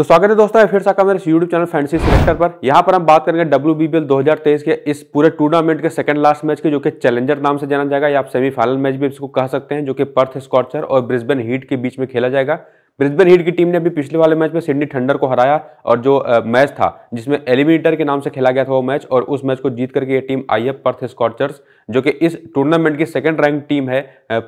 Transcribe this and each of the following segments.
तो स्वागत है दोस्तों फिर से मेरे यूट्यूब चैनल फैंसी सिलेक्टर पर यहाँ पर हम बात करेंगे डब्ल्यू बी 2023 के इस पूरे टूर्नामेंट के सेकंड लास्ट मैच के जो कि चैलेंजर नाम से जाना जाएगा या आप सेमीफाइनल मैच भी इसको कह सकते हैं जो कि पर्थ स्कॉर्चर और ब्रिस्बेन हीट के बीच में खेला जाएगा ब्रिस्बेन हीट की टीम ने अभी पिछले वाले मैच में सिडनी थंडर को हराया और जो मैच था जिसमें एलिमिनेटर के नाम से खेला गया था वो मैच और उस मैच को जीत करके ये टीम आई है पर्थ स्कॉर्चर्स जो कि इस टूर्नामेंट की सेकेंड रैंक टीम है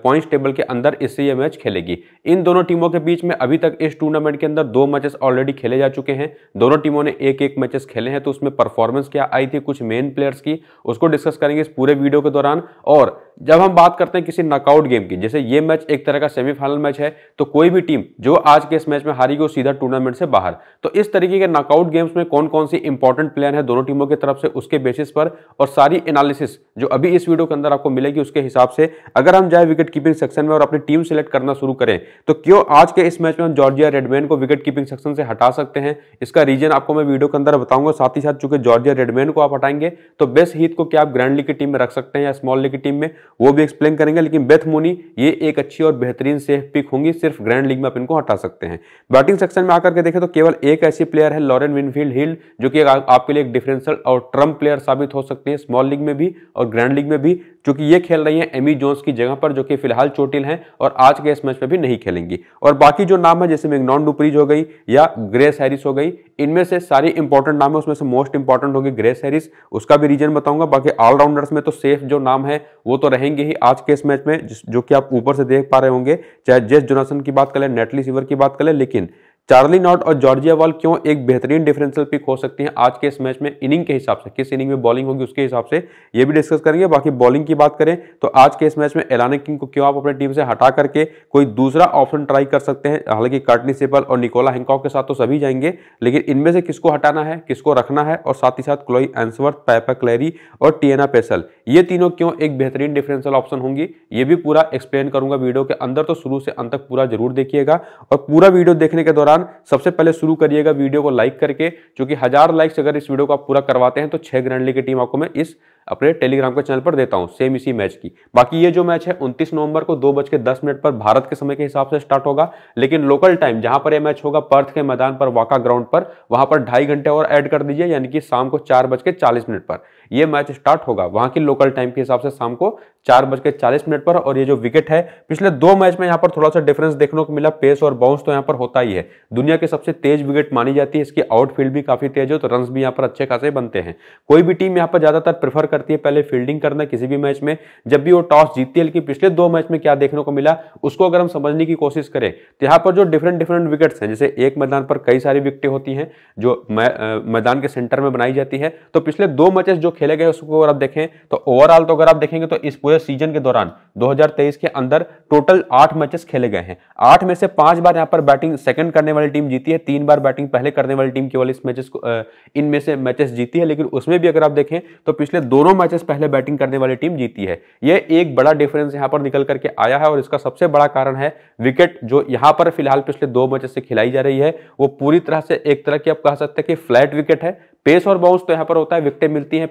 पॉइंट्स टेबल के अंदर इससे यह मैच खेलेगी इन दोनों टीमों के बीच में अभी तक इस टूर्नामेंट के अंदर दो मैचेस ऑलरेडी खेले जा चुके हैं दोनों टीमों ने एक एक मैचेस खेले हैं तो उसमें परफॉर्मेंस क्या आई थी कुछ मेन प्लेयर्स की उसको डिस्कस करेंगे इस पूरे वीडियो के दौरान और जब हम बात करते हैं किसी नॉकआउट गेम की जैसे ये मैच एक तरह का सेमीफाइनल मैच है तो कोई भी टीम जो आज के इस मैच में हारी गई सीधा टूर्नामेंट से बाहर तो इस तरीके के नॉकआउट गेम्स में कौन कौन सी इंपॉर्टेंट प्लेयर है दोनों टीमों की तरफ से उसके बेसिस पर और सारी एनालिसिस जो अभी इस वीडियो के अंदर आपको मिलेगी उसके हिसाब से अगर हम जाए विकेट कीपिंग सेक्शन में और अपनी टीम सेलेक्ट करना शुरू करें तो क्यों आज के इस मैच में हम जॉर्जिया रेडमैन को विकेट कीपिंग सेक्शन से हटा सकते हैं इसका रीजन आपको मैं वीडियो के अंदर बताऊंगा साथ ही साथ चूंकि जॉर्जिया रेडमैन को आप हटाएंगे तो बेस्ट हीथ को क्या आप ग्रैंड लीग की टीम में रख सकते हैं या स्मॉल लीग की टीम में वो भी एक्सप्लेन करेंगे लेकिन बेथ मोनी ये एक अच्छी और बेहतरीन सेफ पिक होंगी सिर्फ ग्रैंड लीग में आप इनको हटा सकते हैं बैटिंग सेक्शन में आकर के देखें तो केवल एक ऐसी प्लेयर है लॉरेन विनफील्ड हिल्ड जो कि आपके लिए एक डिफरेंशियल और ट्रम्प प्लेयर साबित हो सकते हैं स्मॉल लीग में भी और ग्रैंड लीग में भी चूंकि ये खेल रही हैं एमी जोन्स की जगह पर जो कि फिलहाल चोटिल हैं और आज के इस मैच में भी नहीं खेलेंगी और बाकी जो नाम है जैसे मेगनॉन डुपरीज हो गई या ग्रेस हैरिस हो गई इनमें से सारी इंपॉर्टेंट नाम है उसमें से मोस्ट इंपॉर्टेंट होगी ग्रेस हैरिस उसका भी रीजन बताऊंगा बाकी ऑलराउंडर्स में तो सेफ जो नाम है वो तो रहेंगे ही आज के इस मैच में जो कि आप ऊपर से देख पा रहे होंगे चाहे जेस जोनासन की बात करें नेटली सीवर की बात करें लेकिन चार्ली नॉट और जॉर्जिया वॉल क्यों एक बेहतरीन डिफरेंशियल पिक हो सकती हैं आज के इस मैच में इनिंग के हिसाब से किस इनिंग में बॉलिंग होगी उसके हिसाब से ये भी डिस्कस करेंगे बाकी बॉलिंग की बात करें तो आज के इस मैच में एलाना किंग को क्यों आप अपने टीम से हटा करके कोई दूसरा ऑप्शन ट्राई कर सकते हैं हालांकि कार्टनी सेपल और निकोला हिंकॉक के साथ तो सभी जाएंगे लेकिन इनमें से किसको हटाना है किसको रखना है और साथ ही साथ क्लोई एंसवर्थ पैपा क्लैरी और टीएना पेसल ये तीनों क्यों एक बेहतरीन डिफरेंशियल ऑप्शन होंगी ये भी पूरा एक्सप्लेन करूंगा वीडियो के अंदर तो शुरू से अंत तक पूरा जरूर देखिएगा और पूरा वीडियो देखने के दौरान दौरान सबसे पहले शुरू करिएगा वीडियो को लाइक करके क्योंकि हजार लाइक्स अगर इस वीडियो को आप पूरा करवाते हैं तो छह ग्रैंडली की टीम आपको मैं इस अपने टेलीग्राम के चैनल पर देता हूं सेम इसी मैच की बाकी ये जो मैच है उनतीस नवंबर को दो बज के दस मिनट पर भारत के समय के हिसाब से स्टार्ट होगा लेकिन लोकल टाइम जहां पर यह मैच होगा पर्थ के मैदान पर वाका ग्राउंड पर वहां पर ढाई घंटे और ऐड कर दीजिए यानी कि शाम को चार बज के चालीस मिनट पर ये मैच स्टार्ट होगा वहां की लोकल टाइम के हिसाब से शाम को चार बज के चालीस मिनट पर और ये जो विकेट है पिछले दो मैच में यहाँ पर थोड़ा सा डिफरेंस देखने को मिला पेस और बाउंस तो यहाँ पर होता ही है दुनिया की सबसे तेज विकेट मानी जाती है इसकी आउटफील्ड भी काफी तेज हो तो रन भी यहाँ पर अच्छे खासे बनते हैं कोई भी टीम यहाँ पर ज्यादातर प्रेफर करती है पहले फील्डिंग करना किसी भी मैच में जब भी वो टॉस जीतती है लेकिन पिछले दो मैच में क्या देखने को मिला उसको अगर हम समझने की कोशिश करें तो यहाँ पर जो डिफरेंट डिफरेंट विकेट्स हैं जैसे एक मैदान पर कई सारी विकटें होती हैं जो मैदान के सेंटर में बनाई जाती है तो पिछले दो मैचेस जो खेले गए उसको अगर आप देखें तो ओवरऑल तो अगर आप देखेंगे तो इस पूरे सीजन के दौरान 2023 के अंदर टोटल आठ मैचेस खेले गए हैं आठ में से पांच बार यहाँ पर बैटिंग सेकंड करने वाली टीम जीती है तीन बार बैटिंग पहले करने वाली टीम केवल इस मैचेस को इनमें से मैचेस जीती है लेकिन उसमें भी अगर आप देखें तो पिछले दोनों मैचेस पहले बैटिंग करने वाली टीम जीती है यह एक बड़ा डिफरेंस यहाँ पर निकल करके आया है और इसका सबसे बड़ा कारण है विकेट जो यहाँ पर फिलहाल पिछले दो मैचेस से खिलाई जा रही है वो पूरी तरह से एक तरह की आप कह सकते हैं कि फ्लैट विकेट है पेस और बाउंस तो यहाँ पर होता है विकटें मिलती हैं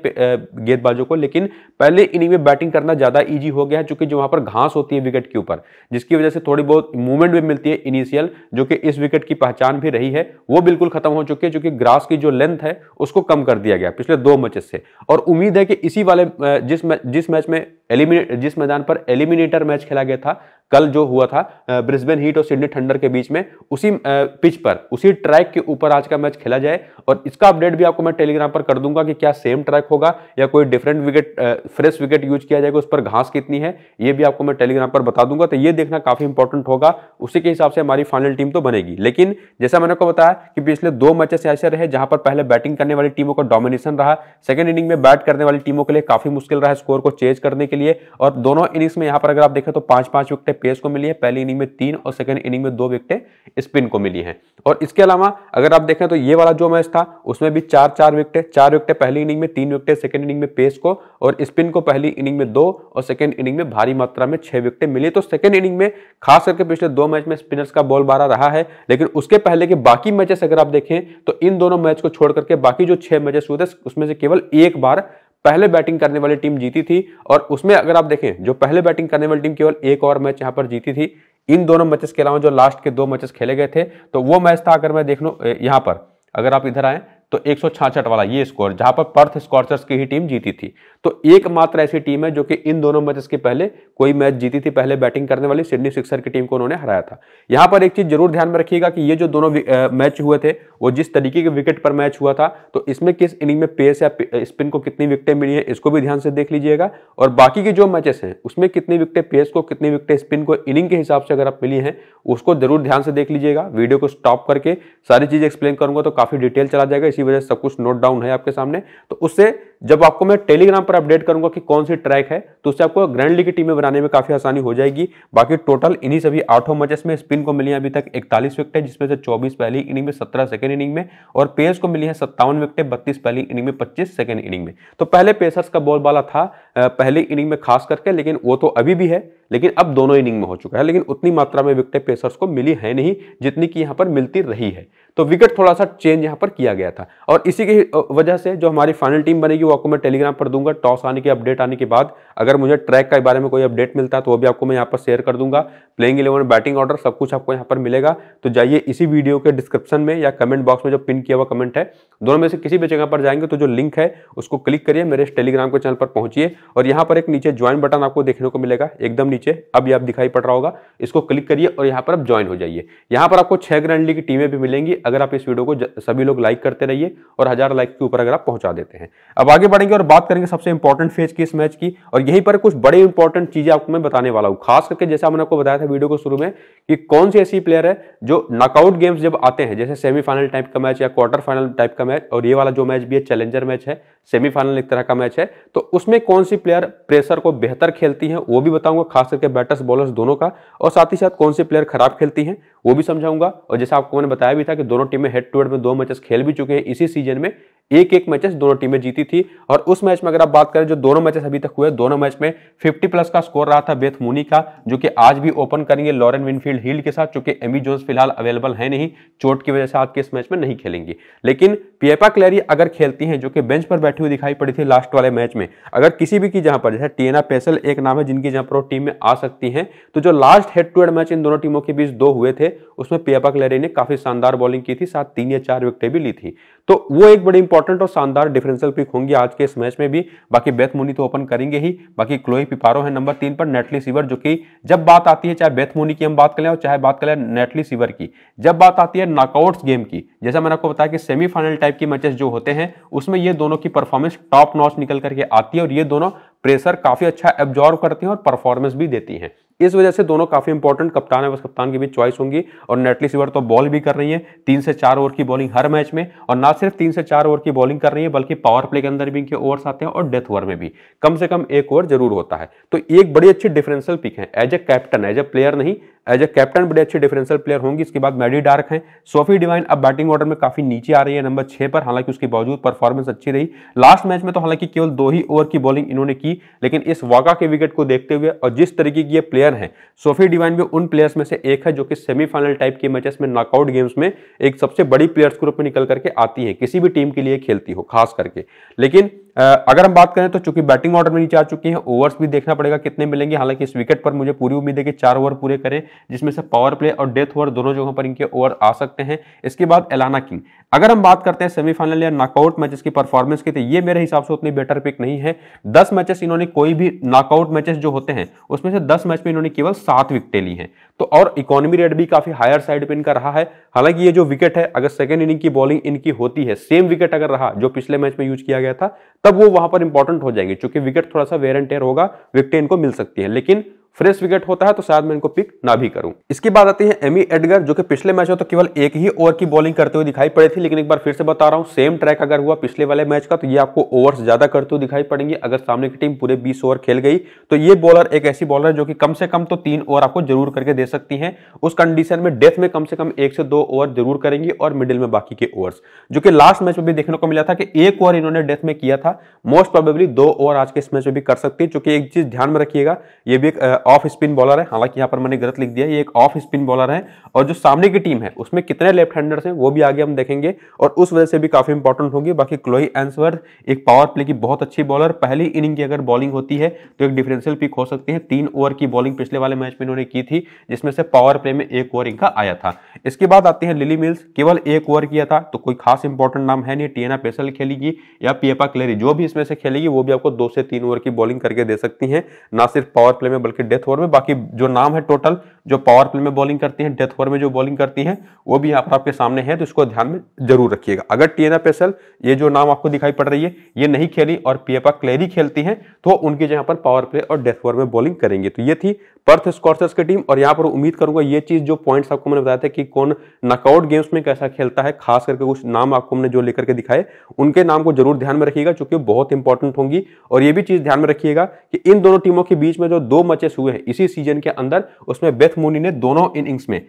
गेंदबाजों को लेकिन पहले इनिंग में बैटिंग करना ज़्यादा ईजी हो गया है चूंकि जो वहाँ पर घास होती है विकेट के ऊपर जिसकी वजह से थोड़ी बहुत मूवमेंट भी मिलती है इनिशियल जो कि इस विकेट की पहचान भी रही है वो बिल्कुल खत्म हो चुकी है चूंकि ग्रास की जो लेंथ है उसको कम कर दिया गया पिछले दो मैचेस से और उम्मीद है कि इसी वाले जिस जिस मैच में एलिमिनेट जिस मैदान पर एलिमिनेटर मैच खेला गया था कल जो हुआ था ब्रिस्बेन हीट और सिडनी थंडर के बीच में उसी पिच पर उसी ट्रैक के ऊपर आज का मैच खेला जाए और इसका अपडेट भी आपको मैं टेलीग्राम पर कर दूंगा कि क्या सेम ट्रैक होगा या कोई different wicket fresh wicket use किया जाएगा उस पर घास कितनी है ये भी आपको मैं टेलीग्राम पर बता दूंगा तो ये देखना काफी इंपॉर्टेंट होगा उसी के हिसाब से हमारी फाइनल टीम तो बनेगी लेकिन जैसा मैंने आपको बताया कि पिछले दो मैचेस ऐसे रहे जहां पर पहले बैटिंग करने वाली टीमों का डोमिनेशन रहा सेकंड इनिंग में बैट करने वाली टीमों के लिए काफी मुश्किल रहा स्कोर को चेंज करने के लिए और दोनों इनिंग्स में यहां पर अगर आप देखें तो पांच पांच विकेट पेस को मिली है पहली इनिंग में तीन और सेकंड इनिंग में दो विकटें स्पिन को मिली हैं और इसके अलावा अगर आप देखें तो ये वाला जो मैच था उसमें भी चार चार विकटें चार विकटें पहली इनिंग में तीन विकटें सेकंड इनिंग में पेस को और स्पिन को पहली इनिंग में दो और सेकंड इनिंग में भारी मात्रा में छह विकटें मिली तो सेकंड इनिंग में खास करके पिछले दो मैच में स्पिनर्स का बॉल बारा रहा है लेकिन उसके पहले के बाकी मैचेस अगर आप देखें तो इन दोनों मैच को छोड़ करके बाकी जो छह मैचेस हुए थे उसमें से केवल एक बार पहले बैटिंग करने वाली टीम जीती थी और उसमें अगर आप देखें जो पहले बैटिंग करने वाली टीम केवल एक और मैच यहाँ पर जीती थी इन दोनों मैचेस के अलावा जो लास्ट के दो मैचेस खेले गए थे तो वो मैच था अगर मैं देख लो यहाँ पर अगर आप इधर आए तो एक वाला ये स्कोर जहां पर पर्थ स्कॉर्चर्स की ही टीम जीती थी तो एकमात्र ऐसी टीम है जो कि इन दोनों मैचेस के पहले कोई मैच जीती थी पहले बैटिंग करने वाली सिडनी सिक्सर की टीम को उन्होंने हराया था यहां पर एक चीज जरूर ध्यान में रखिएगा कि ये जो दोनों मैच हुए थे वो जिस तरीके के विकेट पर मैच हुआ था तो इसमें किस इनिंग में पेस या स्पिन को कितनी विकटें मिली है इसको भी ध्यान से देख लीजिएगा और बाकी के जो मैचेस हैं उसमें कितनी विकटें पेस को कितनी विकटें स्पिन को इनिंग के हिसाब से अगर आप मिली हैं उसको जरूर ध्यान से देख लीजिएगा वीडियो को स्टॉप करके सारी चीज़ एक्सप्लेन करूंगा तो काफ़ी डिटेल चला जाएगा इसी वजह से सब कुछ नोट डाउन है आपके सामने तो उससे जब आपको मैं टेलीग्राम पर अपडेट करूंगा कि कौन सी ट्रैक है तो उससे आपको ग्रैंड लीग की टीमें बनाने में काफी आसानी हो जाएगी बाकी टोटल इन्हीं सभी आठों मैचेस में स्पिन को मिली अभी तक इकतालीस विकेट है जिसमें से चौबीस पहली इनिंग में सत्रह सेकंड इनिंग में और पेस को मिली है सत्तावन विकेटें बत्तीस पहली इनिंग में पच्चीस सेकंड इनिंग में तो पहले पेसर्स का बॉल वाला था पहली इनिंग में खास करके लेकिन वो तो अभी भी है लेकिन अब दोनों इनिंग में हो चुका है लेकिन उतनी मात्रा में विकेटें पेसर्स को मिली है नहीं जितनी कि यहाँ पर मिलती रही है तो विकेट थोड़ा सा चेंज यहाँ पर किया गया था और इसी की वजह से जो हमारी फाइनल टीम बनेगी वो आपको मैं टेलीग्राम पर दूंगा टॉस आने की अपडेट आने के बाद अगर मुझे ट्रैक के बारे में कोई अपडेट मिलता है तो वो भी आपको मैं यहाँ पर शेयर कर दूंगा प्लेइंग इलेवन बैटिंग ऑर्डर सब कुछ आपको यहाँ पर मिलेगा तो जाइए इसी वीडियो के डिस्क्रिप्शन में या कमेंट बॉक्स में जो पिन किया हुआ कमेंट है दोनों में से किसी भी जगह पर जाएंगे तो जो लिंक है उसको क्लिक करिए मेरे टेलीग्राम के चैनल पर पहुंचिए और यहाँ पर एक नीचे ज्वाइन बटन आपको देखने को मिलेगा एकदम नीचे अभी आप दिखाई पड़ रहा होगा इसको क्लिक करिए और यहाँ पर आप ज्वाइन हो जाइए यहाँ पर आपको छह ग्रैंड लीग की टीमें भी मिलेंगी अगर आप इस वीडियो को सभी लोग लाइक करते रहिए और हजार लाइक के ऊपर अगर आप पहुंचा देते हैं अब आगे बढ़ेंगे और बात करेंगे सबसे इंपॉर्टेंट फेज की इस मैच की और यहीं पर कुछ बड़े इंपॉर्टेंट चीजें आपको मैं बताने वाला हूँ खास करके जैसे मैंने आपको बताया था वीडियो को शुरू में कि कौन सी ऐसी प्लेयर है जो नॉकआउट गेम्स जब आते हैं जैसे सेमीफाइनल टाइप का मैच या क्वार्टर फाइनल टाइप का मैच और ये वाला जो मैच भी है चैलेंजर मैच है सेमीफाइनल एक तरह का मैच है तो उसमें कौन सी प्लेयर प्रेशर को बेहतर खेलती हैं वो भी बताऊंगा खास करके बैटर्स बॉलर्स दोनों का और साथ ही साथ कौन सी प्लेयर खराब खेलती हैं वो भी समझाऊंगा और जैसे आपको मैंने बताया भी था कि दोनों टीमें हेड टू हेड में दो मैचेस खेल भी चुके हैं इसी सीजन में एक एक मैचेस दोनों टीमें जीती थी और उस मैच में अगर आप बात करें जो दोनों मैचेस अभी तक हुए दोनों मैच में 50 प्लस का स्कोर रहा था बेथ मुनी का जो कि आज भी ओपन करेंगे लॉरेन विनफील्ड हिल के साथ चूंकि एमी जोन्स फिलहाल अवेलेबल है नहीं चोट की वजह से आज के इस मैच में नहीं खेलेंगी लेकिन पियपा क्लैरी अगर खेलती हैं जो कि बेंच पर बैठी हुई दिखाई पड़ी थी लास्ट वाले मैच में अगर किसी भी की जहां पर जैसे टीएना पेसल एक नाम है जिनकी जहां पर वो टीम में आ सकती हैं तो जो last head to head match इन दोनों टीमों के बीच दो हुए थे उसमें पियापा क्लेरी ने काफी शानदार बॉलिंग की थी साथ तीन या चार विकेटें भी ली थी तो वो एक बड़ी इंपॉर्टेंट और शानदार डिफरेंशियल पिक होंगी आज के इस मैच में भी बाकी बेथ मोनी तो ओपन करेंगे ही बाकी क्लोई पिपारो है नंबर तीन पर नेटली सीवर जो कि जब बात आती है चाहे बेथ मोनी की हम बात करें और चाहे बात करें नेटली सीवर की जब बात आती है नॉकआउट्स गेम की जैसा मैंने आपको बताया कि सेमीफाइनल टाइप की मैचेस जो होते हैं उसमें ये दोनों की परफॉर्मेंस टॉप नॉच निकल करके आती है और ये दोनों प्रेशर काफ़ी अच्छा एब्जॉर्व करती हैं और परफॉर्मेंस भी देती हैं इस वजह से दोनों काफी इंपॉर्टेंट कप्तान है बस कप्तान के बीच चॉइस होंगी और नेटली सिवर तो बॉल भी कर रही है तीन से चार ओवर की बॉलिंग हर मैच में और ना सिर्फ तीन से चार ओवर की बॉलिंग कर रही है बल्कि पावर प्ले के अंदर भी इनके ओवर्स आते हैं और डेथ ओवर में भी कम से कम एक ओवर जरूर होता है तो एक बड़ी अच्छी डिफरेंशियल पिक है as a captain as a player नहीं एज ए कैप्टन बड़े अच्छे डिफरेंशियल प्लेयर होंगी इसके बाद मैडी डार्क हैं सोफी डिवाइन अब बैटिंग ऑर्डर में काफी नीचे आ रही है नंबर छह पर हालांकि उसके बावजूद परफॉर्मेंस अच्छी रही लास्ट मैच में तो हालांकि केवल दो ही ओवर की बॉलिंग इन्होंने की लेकिन इस वाका के विकेट को देखते हुए और जिस तरीके की ये प्लेयर प्लेयर हैं सोफी डिवाइन भी उन प्लेयर्स में से एक है जो कि सेमीफाइनल टाइप के मैचेस में नॉकआउट गेम्स में एक सबसे बड़ी प्लेयर्स के रूप में निकल करके आती है किसी भी टीम के लिए खेलती हो खास करके लेकिन अगर हम बात करें तो चूंकि बैटिंग ऑर्डर में नीचे आ चुकी है ओवर्स भी देखना पड़ेगा कितने मिलेंगे हालांकि इस विकेट पर मुझे पूरी उम्मीद है कि चार ओवर पूरे करें जिसमें से पावर प्ले और डेथ ओवर दोनों जगहों पर इनके ओवर आ सकते हैं इसके बाद एलाना किंग अगर हम बात करते हैं सेमीफाइनल या नॉकआउट मैचेस की परफॉर्मेंस की तो ये मेरे हिसाब से उतनी बेटर पिक नहीं है दस मैचेस इन्होंने कोई भी नॉकआउट मैचेस जो होते हैं उसमें से दस मैच में इन्होंने केवल सात विकेटें ली हैं तो और इकोनॉमी रेट भी काफी हायर साइड पर इनका रहा है हालांकि ये जो विकेट है अगर सेकेंड इनिंग की बॉलिंग इनकी होती है सेम विकेट अगर रहा जो पिछले मैच में यूज किया गया था तब वो वहां पर इंपॉर्टेंट हो जाएंगे क्योंकि विकेट थोड़ा सा वेयर एंड टेयर होगा विकटें इनको मिल सकती है लेकिन फ्रेश विकेट होता है तो शायद मैं इनको पिक ना भी करूं इसके बाद आती है एमी एडगर जो कि पिछले मैच में तो केवल एक ही ओवर की बॉलिंग करते हुए दिखाई पड़ी थी लेकिन एक बार फिर से बता रहा हूं सेम ट्रैक अगर हुआ पिछले वाले मैच का तो ये आपको ओवर्स ज्यादा करते हुए दिखाई पड़ेंगे अगर सामने की टीम पूरे बीस ओवर खेल गई तो ये बॉलर एक ऐसी बॉलर है जो कि कम से कम तो तीन ओवर आपको जरूर करके दे सकती है उस कंडीशन में डेथ में कम से कम एक से दो ओवर जरूर करेंगी और मिडिल में बाकी के ओवर्स जो कि लास्ट मैच में भी देखने को मिला था कि एक ओवर इन्होंने डेथ में किया था मोस्ट प्रोबेबली दो ओवर आज के इस मैच में भी कर सकती है चूंकि एक चीज ध्यान में रखिएगा ये भी एक ऑफ स्पिन बॉलर है हालांकि यहाँ पर मैंने गलत लिख दिया ये एक ऑफ स्पिन बॉलर है और जो सामने की टीम है उसमें कितने लेफ्ट हैंडर्स हैं वो भी आगे हम देखेंगे और उस वजह से भी काफी इंपॉर्टेंट होगी बाकी क्लोई एंसवर्थ एक पावर प्ले की बहुत अच्छी बॉलर पहली इनिंग की अगर बॉलिंग होती है तो एक डिफरेंशियल पिक हो सकती है तीन ओवर की बॉलिंग पिछले वाले मैच में इन्होंने की थी जिसमें से पावर प्ले में एक ओवर इनका आया था इसके बाद आती है लिली मिल्स केवल एक ओवर किया था तो कोई खास इंपॉर्टेंट नाम है नहीं टीएना पेसल खेलेगी या पीएपा क्लेरी जो भी इसमें से खेलेगी वो भी आपको दो से तीन ओवर की बॉलिंग करके दे सकती है ना सिर्फ पावर प्ले में बल्कि डेथ ओवर में बाकी जो नाम है टोटल जो पावर प्ले में बॉलिंग करती हैं डेथ ओवर में जो बॉलिंग करती हैं वो भी यहाँ पर आपके सामने है तो इसको ध्यान में जरूर रखिएगा अगर टीएना पेसल ये जो नाम आपको दिखाई पड़ रही है ये नहीं खेली और पीएपा क्लेरी खेलती है तो उनकी जहां पर पावर प्ले और डेथ ओवर में बॉलिंग करेंगे तो ये थी पर्थ स्कॉर्सर्स की टीम और यहाँ पर उम्मीद करूंगा ये चीज जो पॉइंट आपको मैंने बताया था कि कौन नकआउट गेम्स में कैसा खेलता है खास करके कुछ नाम आपको हमने जो लेकर के दिखाए उनके नाम को जरूर ध्यान में रखिएगा चूंकि बहुत इंपॉर्टेंट होंगी और ये भी चीज ध्यान में रखिएगा कि इन दोनों टीमों के बीच में जो दो मैचेस हुए हैं इसी सीजन के अंदर उसमें बेथ मूनी ने दोनों इनिंग्स में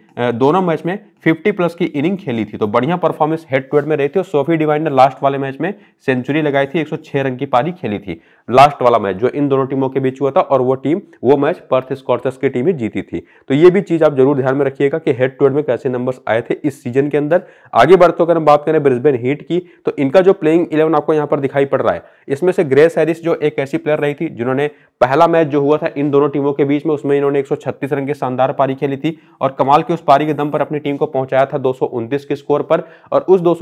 दोनों मैच में 50 प्लस की इनिंग खेली थी तो बढ़िया परफॉर्मेंस हेड टू हेड में रही थी और सोफी डिवाइन ने लास्ट वाले मैच में सेंचुरी लगाई थी 106 रन की पारी खेली थी लास्ट वाला मैच जो इन दोनों टीमों के बीच हुआ था और वो टीम वो मैच पर्थ स्कॉर्चर्स की टीम ही जीती थी तो ये भी चीज आप जरूर ध्यान में रखिएगा कि हेड टू हेड में कैसे नंबर्स आए थे इस सीजन के अंदर आगे बढ़ते अगर हम बात करें ब्रिस्बेन हीट की तो इनका जो प्लेइंग इलेवन आपको यहाँ पर दिखाई पड़ रहा है इसमें से ग्रेस हैरिस जो एक ऐसी प्लेयर रही थी जिन्होंने पहला मैच जो हुआ था इन दोनों टीमों के बीच में उसमें इन्होंने एक रन की शानदार पारी खेली थी और कमाल की उस पारी के दम पर अपनी टीम को पहुंचाया था दो के स्कोर पर और उस दो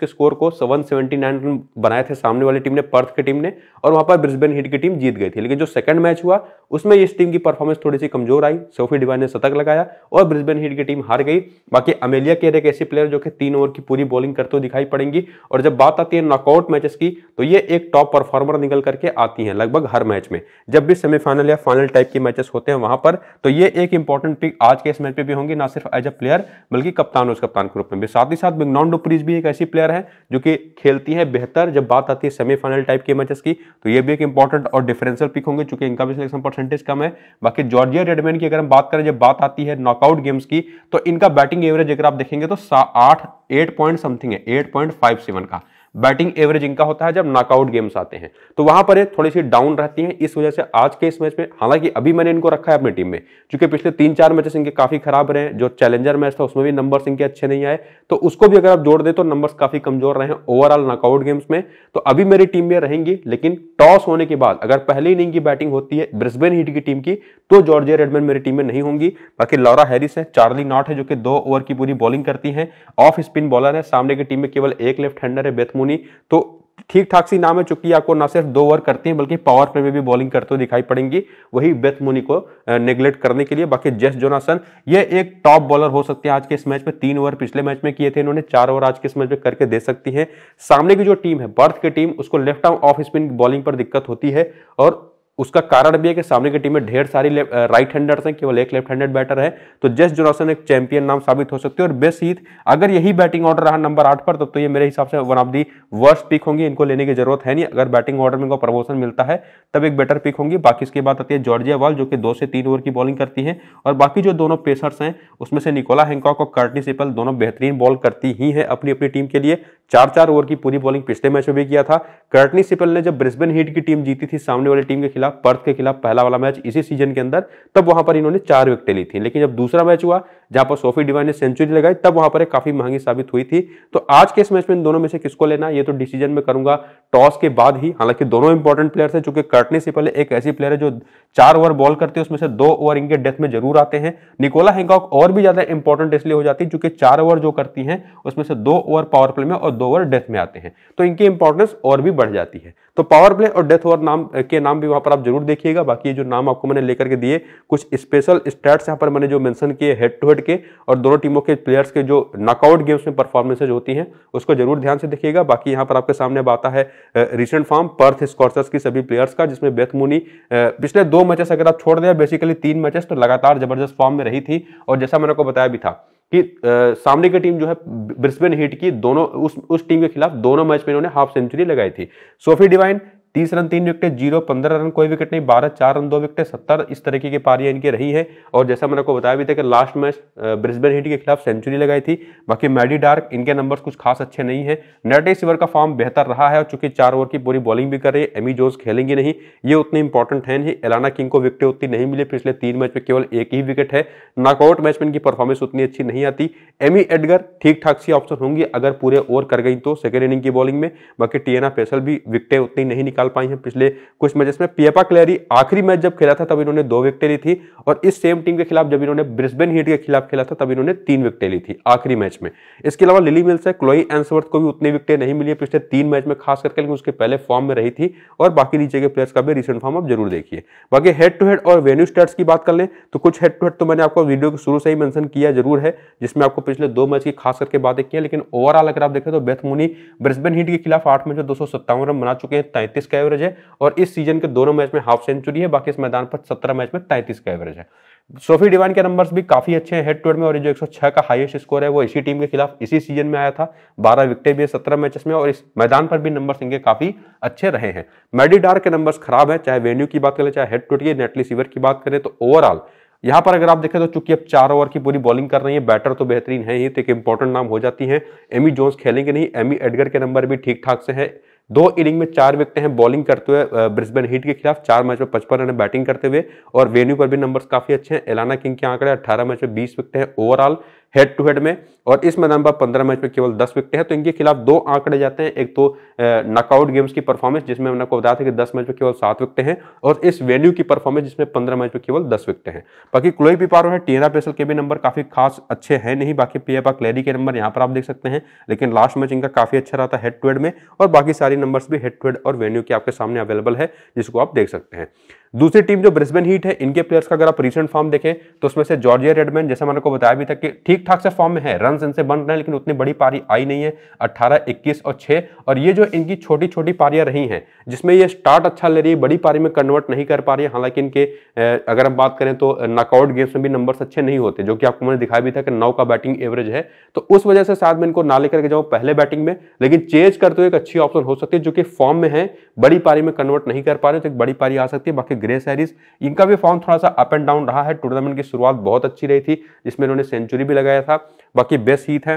के स्कोर को सेवन रन बनाए थे सामने वाली टीम ने पर्थ की टीम ने और वहां पर ब्रिस्बेन हिट की टीम जीत गई थी लेकिन जो सेकंड मैच हुआ उसमें इस टीम की परफॉर्मेंस थोड़ी सी कमजोर आई सोफी डिवाइन ने शतक लगाया और ब्रिस्बेन हिट की टीम हार गई बाकी अमेलिया केर एक ऐसी प्लेयर जो कि तीन ओवर की पूरी बॉलिंग करते हुए दिखाई पड़ेंगी और जब बात आती है नॉकआउट मैचेस की तो ये एक टॉप परफॉर्मर निकल करके आती है लगभग हर मैच में जब भी सेमीफाइनल या फाइनल टाइप के मैचेस होते हैं वहां पर तो ये एक इंपॉर्टेंट पिक आज के इस मैच पे भी होंगी ना सिर्फ एज अ प्लेयर बल्कि कप्तान और कप्तान के रूप में भी साथ ही साथ बिगनॉन डुप्रीज भी एक ऐसी प्लेयर है जो कि खेलती है बेहतर जब बात आती है सेमीफाइनल टाइप के मैचेस की तो ये ये भी एक इंपॉर्टेंट और डिफरेंशियल पिक होंगे चूंकि इनका भी सिलेक्शन परसेंटेज कम है बाकी जॉर्जिया रेडमैन की अगर हम बात करें जब बात आती है नॉकआउट गेम्स की तो इनका बैटिंग एवरेज अगर आप देखेंगे तो आठ एट पॉइंट समथिंग है एट पॉइंट फाइव सेवन का बैटिंग एवरेज इनका होता है जब नॉकआउट गेम्स आते हैं तो वहां पर थोड़ी सी डाउन रहती हैं इस वजह से आज के इस मैच में हालांकि अभी मैंने इनको रखा है अपनी टीम में क्योंकि पिछले तीन चार मैचेस इनके काफी खराब रहे हैं जो चैलेंजर मैच था उसमें भी नंबर्स इनके अच्छे नहीं आए तो उसको भी अगर आप जोड़ दें तो नंबर्स काफी कमजोर रहे हैं ओवरऑल नॉकआउट गेम्स में तो अभी मेरी टीम में रहेंगी लेकिन टॉस होने के बाद अगर पहली इनिंग की बैटिंग होती है ब्रिस्बेन हीट की टीम की तो जॉर्जिया रेडमैन मेरी टीम में नहीं होंगी बाकी लॉरा हैरिस है चार्ली नॉट है जो कि दो ओवर की पूरी बॉलिंग करती है ऑफ स्पिन बॉलर है सामने की टीम में केवल एक लेफ्ट हैंडर है बेथमू मुनी तो ठीक ठाक सी नाम है चूंकि आपको ना सिर्फ दो ओवर करते हैं बल्कि पावर प्ले में भी बॉलिंग करते हुए दिखाई पड़ेंगी वही बेथ मुनी को नेग्लेक्ट करने के लिए बाकी जेस जोनासन ये एक टॉप बॉलर हो सकते हैं आज के इस मैच में तीन ओवर पिछले मैच में किए थे इन्होंने चार ओवर आज के इस मैच में करके दे सकती है सामने की जो टीम है बर्थ की टीम उसको left arm off spin bowling पर दिक्कत होती है और उसका कारण भी है कि सामने की टीम में ढेर सारी राइट हैंडर्स हैं केवल एक लेफ्ट हैंडेड बैटर है तो जेस जोनासन एक चैंपियन नाम साबित हो सकते हैं और बेसहीत अगर यही बैटिंग ऑर्डर रहा नंबर आठ पर तब तो, तो ये मेरे हिसाब से one of the worst pick होंगी इनको लेने की जरूरत है नहीं अगर बैटिंग ऑर्डर में इनको प्रमोशन मिलता है तब एक बेटर पिक होंगी बाकी इसकी बात आती है जॉर्जिया वाल जो कि दो से तीन ओवर की बॉलिंग करती है और बाकी जो दोनों पेसर्स हैं उसमें से निकोला हैंकॉक और कर्टनी सिपल दोनों बेहतरीन बॉल करती ही है अपनी अपनी टीम के लिए चार चार ओवर की पूरी बॉलिंग पिछले मैच में भी किया था कर्टनी सिपल ने जब ब्रिस्बेन हीट की टीम जीती थी सामने वाली टीम के खिलाफ पर्थ के खिलाफ पहला वाला मैच इसी सीजन के अंदर तब वहां पर इन्होंने चार विकेटें ली थी लेकिन जब दूसरा मैच हुआ जहां पर सोफी डिवाइन ने सेंचुरी लगाई तब वहां पर काफी महंगी साबित हुई थी तो आज के इस मैच में इन दोनों में से किसको लेना ये तो डिसीजन में करूंगा टॉस के बाद ही हालांकि दोनों इंपॉर्टेंट प्लेयर है चूंकि कटने से पहले एक ऐसी प्लेयर है जो चार ओवर बॉल करते हैं उसमें से दो ओवर इनके डेथ में जरूर आते हैं निकोला हैंकॉक और भी ज्यादा इंपॉर्टेंट इसलिए हो जाती है चूंकि चार ओवर जो करती है उसमें से दो ओवर पावर प्ले में और दो ओवर डेथ में आते हैं तो इनकी इंपॉर्टेंस और भी बढ़ जाती है तो पावर प्ले और डेथ ओवर नाम के नाम भी वहां पर आप जरूर देखिएगा बाकी जो नाम आपको मैंने लेकर के दिए कुछ स्पेशल स्टैट्स यहाँ पर मैंने जो मेंशन किए हेड टू हेड क्रिकेट के और दोनों टीमों के प्लेयर्स के जो नॉकआउट गेम्स में परफॉर्मेंसेज होती हैं उसको जरूर ध्यान से देखिएगा बाकी यहाँ पर आपके सामने आता है रिसेंट फॉर्म पर्थ स्कॉर्सर्स की सभी प्लेयर्स का जिसमें बेथ मुनी पिछले दो मैचेस अगर आप छोड़ दें बेसिकली तीन मैचेस तो लगातार जबरदस्त फॉर्म में रही थी और जैसा मैंने आपको बताया भी था कि सामने की टीम जो है ब्रिस्बेन हीट की दोनों उस उस टीम के खिलाफ दोनों मैच में इन्होंने हाफ सेंचुरी लगाई थी सोफी डिवाइन तीस रन तीन विकेट जीरो पंद्रह रन कोई विकेट नहीं बारह चार रन दो विकेट सत्तर इस तरीके की पारियां इनकी रही है और जैसा मैंने आपको बताया भी था कि लास्ट मैच ब्रिस्बेन हिट के खिलाफ सेंचुरी लगाई थी बाकी मैडी डार्क इनके नंबर्स कुछ खास अच्छे नहीं है नेटे सिवर का फॉर्म बेहतर रहा है और चूंकि चार ओवर की पूरी बॉलिंग भी कर रही है एमी जोस खेलेंगे नहीं ये उतने इंपॉर्टेंट है नहीं एलाना किंग को विकेट उतनी नहीं मिली पिछले तीन मैच में केवल एक ही विकेट है नॉकआउट मैच में इनकी परफॉर्मेंस उतनी अच्छी नहीं आती एमी एडगर ठीक ठाक सी ऑप्शन होंगी अगर पूरे ओवर कर गई तो सेकेंड इनिंग की बॉलिंग में बाकी टीएना पेसल भी विकटें उतनी नहीं निकाल पाई हैं पिछले कुछ मैचेस में पियपा क्लेरी आखिरी मैच जब खेला था तब इन्होंने दो विकेटें ली थी और इस सेम टीम के खिलाफ जब इन्होंने ब्रिस्बेन हीट के खिलाफ खेला था तब इन्होंने तीन विकेटें ली थी आखिरी मैच में इसके अलावा लिली मिल्स है क्लोई एंसवर्थ को भी उतनी विकेटें नहीं मिली है पिछले तीन मैच में खास करके लेकिन उसके पहले फॉर्म में रही थी और बाकी नीचे के प्लेयर्स का भी रिसेंट फॉर्म आप जरूर देखिए बाकी हेड टू हेड और वेन्यू स्टैट्स की बात कर लें तो कुछ हेड टू हेड तो मैंने आपको वीडियो के शुरू से ही मैंशन किया जरूर है जिसमें आपको पिछले दो मैच की खास करके बातें की लेकिन ओवरऑल अगर आप देखें तो बेथमोनी ब्रिस्बेन हीट के खिलाफ आठ मैच में दो रन बना चुके हैं तैंतीस का एवरेज है और इस सीजन के दोनों मैच में हाफ सेंचुरी है बाकी इस मैदान पर सत्रह मैच में तैंतीस का एवरेज है सोफी डिवान के नंबर्स भी काफी अच्छे हैं हेड टू हेड में और जो 106 का हाईएस्ट स्कोर है वो इसी टीम के खिलाफ इसी सीजन में आया था बारह विकटें भी है सत्रह मैचेस में और इस मैदान पर भी नंबर्स इनके काफी अच्छे रहे हैं मेडिडार के नंबर्स खराब है चाहे वेन्यू की बात करें चाहे हेड टू हेड की नेटली सीवर की बात करें तो ओवरऑल यहाँ पर अगर आप देखें तो चूंकि अब चार ओवर की पूरी बॉलिंग कर रही है बैटर तो बेहतरीन है ही तो एक इंपॉर्टेंट नाम हो जाती है एमी जोन्स खेलेंगे नहीं एमी एडगर के नंबर भी ठीक ठाक से है दो इनिंग में चार विकटें हैं बॉलिंग करते हुए ब्रिस्बेन हीट के खिलाफ चार मैच में पचपन रन बैटिंग करते हुए और वेन्यू पर भी नंबर्स काफी अच्छे हैं एलाना किंग के आंकड़े अट्ठारह मैच में बीस विकेट हैं ओवरऑल हेड टू हेड में और इस मैदान पर पंद्रह मैच में केवल दस विकेट है तो इनके खिलाफ दो आंकड़े जाते हैं एक तो नॉकआउट गेम्स की परफॉर्मेंस जिसमें हमने आपको बताया था कि दस मैच में केवल सात विकेट हैं और इस वेन्यू की परफॉर्मेंस जिसमें पंद्रह मैच में केवल दस विकेट हैं बाकी क्लोई पिपारो है टीना पेसल के भी नंबर काफी खास अच्छे हैं नहीं बाकी पी एपा क्लैरी के नंबर यहाँ पर आप देख सकते हैं लेकिन लास्ट मैच इनका काफी अच्छा रहा था हेड टू हेड में और बाकी सारी नंबर्स भी हेड टू हेड और वेन्यू के आपके सामने अवेलेबल है जिसको आप देख सकते हैं दूसरी टीम जो ब्रिस्बेन हीट है इनके प्लेयर्स का अगर आप रिसेंट फॉर्म देखें तो उसमें से जॉर्जिया रेडमैन जैसे मैंने को बताया भी था कि ठीक ठाक से फॉर्म में है रन इनसे बन रहे हैं लेकिन उतनी बड़ी पारी आई नहीं है 18, 21 और 6 और ये जो इनकी छोटी छोटी पारियां रही हैं जिसमें ये स्टार्ट अच्छा ले रही है बड़ी पारी में कन्वर्ट नहीं कर पा रही है हालांकि इनके अगर हम बात करें तो नॉकआउट गेम्स में भी नंबर अच्छे नहीं होते जो कि आपको मैंने दिखाया भी था कि नौ का बैटिंग एवरेज है तो उस वजह से शायद मैं इनको ना लेकर के जाऊँ पहले बैटिंग में लेकिन चेंज करते हुए एक अच्छी ऑप्शन हो सकती है जो कि फॉर्म में है बड़ी पारी में कन्वर्ट नहीं कर पा रहे तो एक बड़ी पारी आ सकती है बाकी ग्रे सैरीज इनका भी फॉर्म थोड़ा सा अप एंड डाउन रहा है टूर्नामेंट की शुरुआत बहुत अच्छी रही थी जिसमें इन्होंने सेंचुरी भी लगाया था बाकी बेस्ट हीट है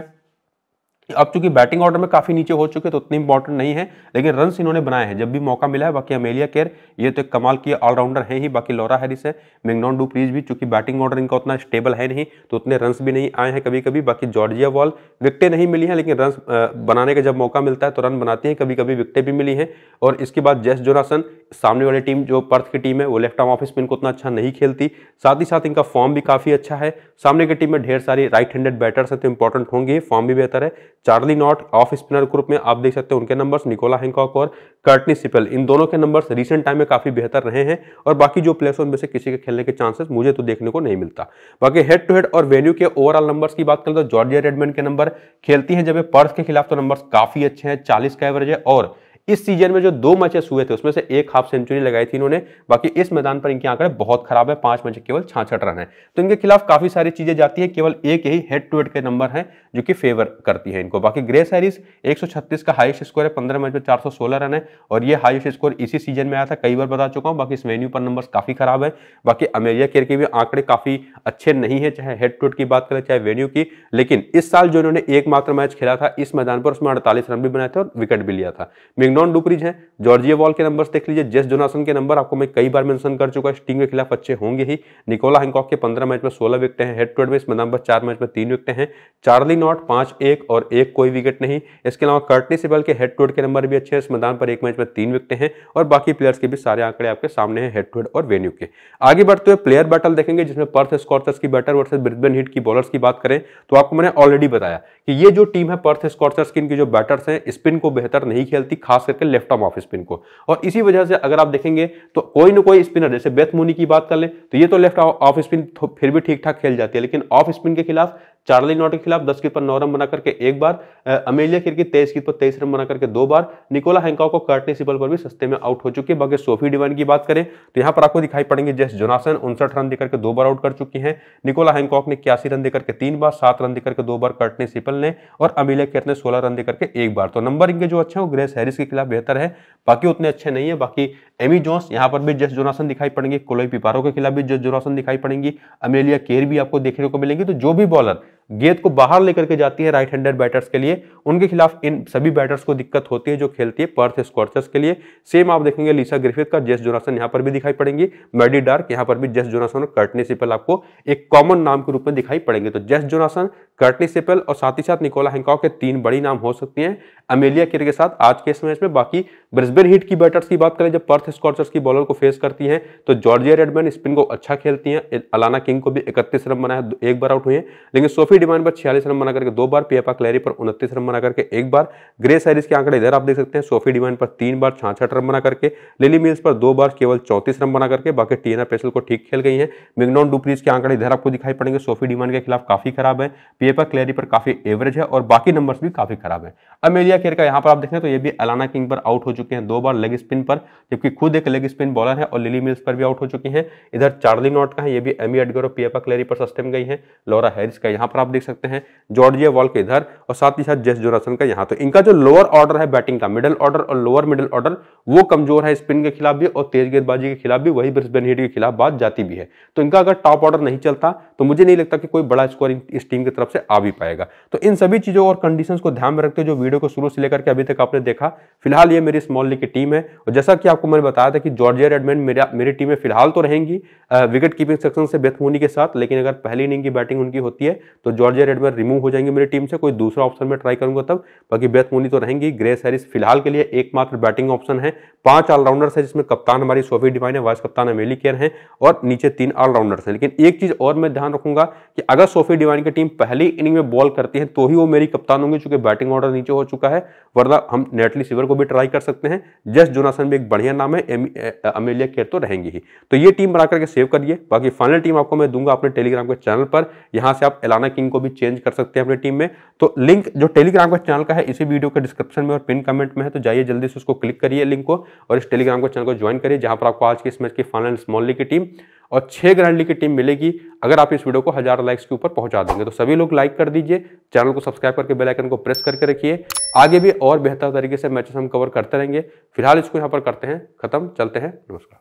अब चूंकि बैटिंग ऑर्डर में काफी नीचे हो चुके तो उतने इंपॉर्टेंट नहीं है लेकिन रन इन्होंने बनाए हैं जब भी मौका मिला है बाकी अमेलिया केयर ये तो एक कमाल की ऑलराउंडर है ही बाकी लोरा हैरिस है मिंगनॉन डू प्लीज भी चूंकि बैटिंग ऑर्डर इनका उतना स्टेबल है नहीं तो उतने रन भी नहीं आए हैं कभी कभी बाकी जॉर्जिया वॉल विकटें नहीं मिली हैं लेकिन रन बनाने का जब मौका मिलता है तो रन बनाती हैं कभी कभी विकटें भी मिली हैं और इसके बाद जेस जोनासन सामने वाली टीम जो पर्थ की टीम है वो लेफ्ट आर्म ऑफिस में इनको उतना अच्छा नहीं खेलती साथ ही साथ इनका फॉर्म भी काफ़ी अच्छा है सामने की टीम में ढेर सारी राइट हैंडेड बैटर्स हैं तो इंपॉर्टेंट होंगे फॉर्म भी बेहतर है Charlie Knott off spinner group में आप देख सकते हैं उनके नंबर्स निकोला हैंकॉक और कर्टनी सिपल इन दोनों के नंबर्स रिसेंट टाइम में काफ़ी बेहतर रहे हैं और बाकी जो प्लेयर्स उनमें से किसी के खेलने के चांसेस मुझे तो देखने को नहीं मिलता बाकी हेड टू हेड और वेन्यू के ओवरऑल नंबर्स की बात करें तो जॉर्जिया रेडमैन के नंबर खेलती है जब पर्थ के खिलाफ तो नंबर्स काफ़ी अच्छे हैं चालीस का एवरेज है और इस सीजन में जो दो मैचेस हुए थे उसमें से एक हाफ सेंचुरी लगाई थी इन्होंने बाकी इस मैदान पर इनके आंकड़े बहुत खराब है पांच मैच केवल छाछठ रन है तो इनके खिलाफ काफी सारी चीजें जाती है केवल एक ही हेड टू हेड के नंबर है जो कि फेवर करती है इनको बाकी ग्रे हैरिस एक का हाइस्ट स्कोर है पंद्रह मैच में चार रन है और ये हाइस्ट स्कोर इसी सीजन में आया था कई बार बता चुका हूं बाकी इस वेन्यू पर नंबर काफी खराब है बाकी अमेरिया केयर के भी आंकड़े काफी अच्छे नहीं है चाहे हेड टू हेड की बात करें चाहे वेन्यू की लेकिन इस साल जो इन्होंने एकमात्र मैच खेला था इस मैदान पर उसमें अड़तालीस रन भी बनाए थे और विकेट भी लिया था लिंगडॉन डुपरीज है जॉर्जिया वॉल के नंबर्स देख लीजिए जेस जोनासन के नंबर आपको मैं कई बार मेंशन कर चुका है स्टिंग के खिलाफ अच्छे होंगे ही निकोला हैंकॉक के पंद्रह मैच में सोलह विकेट हैं हेड टू हेड में इसमें नंबर चार मैच में तीन विकेट हैं चार्ली नॉट पांच एक और एक कोई विकेट नहीं इसके अलावा कर्टनी सिबल के हेड टू हेड के नंबर भी अच्छे हैं इस मैदान पर एक मैच में तीन विकेट हैं और बाकी प्लेयर्स के भी सारे आंकड़े आपके सामने हैं हेड टू हेड और वेन्यू के आगे बढ़ते हुए प्लेयर बैटल देखेंगे जिसमें पर्थ स्कॉर्सर्स की बैटर वर्सेज ब्रिस्बेन हिट की बॉलर्स की बात करें तो आपको मैंने ऑलरेडी बताया कि ये जो टीम है पर्थ स्कॉर्सर्स की इनकी जो बैटर्स हैं स्पिन को बेहतर नहीं खेलती खास खास करके लेफ्ट आर्म ऑफ स्पिन को और इसी वजह से अगर आप देखेंगे तो कोई ना कोई स्पिनर जैसे बेथ मुनी की बात कर लें तो ये तो लेफ्ट ऑफ स्पिन फिर भी ठीक ठाक खेल जाती है लेकिन ऑफ स्पिन के खिलाफ चार्ली नॉट के खिलाफ दस गीत पर नौ रन बना करके एक बार अमेलिया की तेईस गीत पर तेईस रन बना करके दो बार निकोला हैंकाओ को कर्टनी सिपल पर भी सस्ते में आउट हो चुकी है बाकी सोफी डिवाइन की बात करें तो यहाँ पर आपको दिखाई पड़ेंगे जेस जोनासन उनसठ रन देकर के दो बार आउट कर चुकी हैं निकोला हैंकॉक ने इक्यासी रन देकर के तीन बार सात रन देकर के दो बार कर्टनी सिपल ने और अमेलिया खिरत ने सोलह रन देकर के एक बार तो नंबर इनके जो अच्छे हैं वो ग्रेस हैरिस के खिलाफ बेहतर है बाकी उतने अच्छे नहीं है बाकी एमी जोन्स यहाँ पर भी जेस जोनासन दिखाई पड़ेंगे कोलोई पिपारो के खिलाफ भी जेस जोनासन दिखाई पड़ेंगी अमेलिया केर भी आपको देखने को मिलेंगी तो जो भी बॉलर गेंद को बाहर लेकर के जाती है राइट हैंडेड बैटर्स के लिए उनके खिलाफ इन सभी बैटर्स को दिक्कत होती है जो खेलती है पर्थ स्कॉर्चर्स के लिए सेम आप देखेंगे लीसा ग्रिफिथ का जेस जोनासन यहाँ पर भी दिखाई पड़ेंगी मेडी डार्क यहाँ पर भी जेस जोनासन और कर्टनी सिपल आपको एक कॉमन नाम के रूप में दिखाई पड़ेंगे तो जेस जोनासन कर्टनी सिपल और साथ ही साथ निकोला हेंकॉक के तीन बड़ी नाम हो सकती हैं अमेलिया किर के साथ आज के इस मैच में बाकी ब्रिस्बेन हीट की बैटर्स की बात करें जब पर्थ स्कॉर्चर्स की बॉलर को फेस करती हैं तो जॉर्जिया रेडमैन स्पिन को अच्छा खेलती हैं अलाना किंग को भी इकतीस रन बनाया एक बार आउट हुए हैं लेकिन सोफी डिमांड पर छियालीस रन बना करके दो बार पियापा क्लैरी पर उनतीस रन बना करके एक बार ग्रे सैरिस के आंकड़े इधर आप देख सकते हैं सोफी डिमांड पर तीन बार छाछठ रन बना करके लिली मिल्स पर दो बार केवल चौंतीस रन बना करके बाकी टीना पेसल को ठीक खेल गई है मिगनॉन डुप्रीज के आंकड़े इधर आपको दिखाई पड़ेंगे सोफी डिमांड के खिलाफ काफी खराब है पेपर क्लियरी पर काफ़ी एवरेज है और बाकी नंबर्स भी काफ़ी खराब है अमेलिया केर का यहाँ पर आप देखें तो ये भी अलाना किंग पर आउट हो चुके हैं दो बार लेग स्पिन पर जबकि खुद एक लेग स्पिन बॉलर है और लिली मिल्स पर भी आउट हो चुके हैं इधर चार्ली नॉट का है ये भी एमी एडगर और पियपा क्लैरी पर सस्टेम गई है लोरा हैरिस का यहाँ पर आप देख सकते हैं जॉर्जिया वॉल के इधर और साथ ही साथ जेस जोरासन का यहाँ तो इनका जो लोअर ऑर्डर है बैटिंग का मिडिल ऑर्डर और लोअर मिडिल ऑर्डर वो कमजोर है स्पिन के खिलाफ भी और तेज गेंदबाजी के खिलाफ भी वही ब्रिस्बेन हिट के खिलाफ बात जाती भी है तो इनका अगर टॉप ऑर्डर नहीं चलता तो मुझे नहीं लगता कि कोई बड़ा स्कोर इस टीम की तरफ से आ भी पाएगा तो इन सभी चीज़ों और कंडीशंस को ध्यान में रखते हुए जो वीडियो को शुरू से लेकर के अभी तक आपने देखा फिलहाल ये मेरी स्मॉल लीग की टीम है और जैसा कि आपको मैंने बताया था कि जॉर्जिया रेडमैन मेरी टीम में फिलहाल तो रहेंगी विकेट कीपिंग सेक्शन से बेथ होने के साथ लेकिन अगर पहली इनिंग की बैटिंग उनकी होती है तो जॉर्जिया रेडमैन रिमूव हो जाएंगे मेरी टीम से कोई दूसरा ऑप्शन में ट्राई करूंगा तब बाकी बेथ मोनी तो रहेंगी ग्रेस हैरिस फिलहाल के लिए एकमात्र बैटिंग ऑप्शन है पांच ऑलराउंडर्स है जिसमें कप्तान हमारी सोफी डिवाइन है वाइस कप्तान अमेली केयर है और नीचे तीन ऑलराउंडर्स हैं लेकिन एक चीज और मैं ध्यान रखूंगा कि अगर सोफी डिवाइन की टीम पहली पहली इनिंग में बॉल करती हैं तो ही वो मेरी कप्तान होंगे चूंकि बैटिंग ऑर्डर नीचे हो चुका है वरना हम नेटली सिवर को भी ट्राई कर सकते हैं जस जोनासन भी एक बढ़िया नाम है अमेलिया केयर तो रहेंगी ही तो ये टीम बना करके सेव करिए बाकी फाइनल टीम आपको मैं दूंगा अपने टेलीग्राम के चैनल पर यहाँ से आप एलाना किंग को भी चेंज कर सकते हैं अपनी टीम में तो लिंक जो टेलीग्राम का चैनल का है इसी वीडियो के डिस्क्रिप्शन में और पिन कमेंट में है तो जाइए जल्दी से उसको क्लिक करिए लिंक को और इस टेलीग्राम के चैनल को ज्वाइन करिए जहाँ पर आपको आज के इस मैच की फाइनल स्मॉल लीग की टीम और छः ग्रैंडली की टीम मिलेगी अगर आप इस वीडियो को हज़ार लाइक्स के ऊपर पहुंचा देंगे तो सभी लोग लाइक कर दीजिए चैनल को सब्सक्राइब करके बेल आइकन को प्रेस करके रखिए आगे भी और बेहतर तरीके से मैचेस हम कवर करते रहेंगे फिलहाल इसको यहाँ पर करते हैं खत्म चलते हैं नमस्कार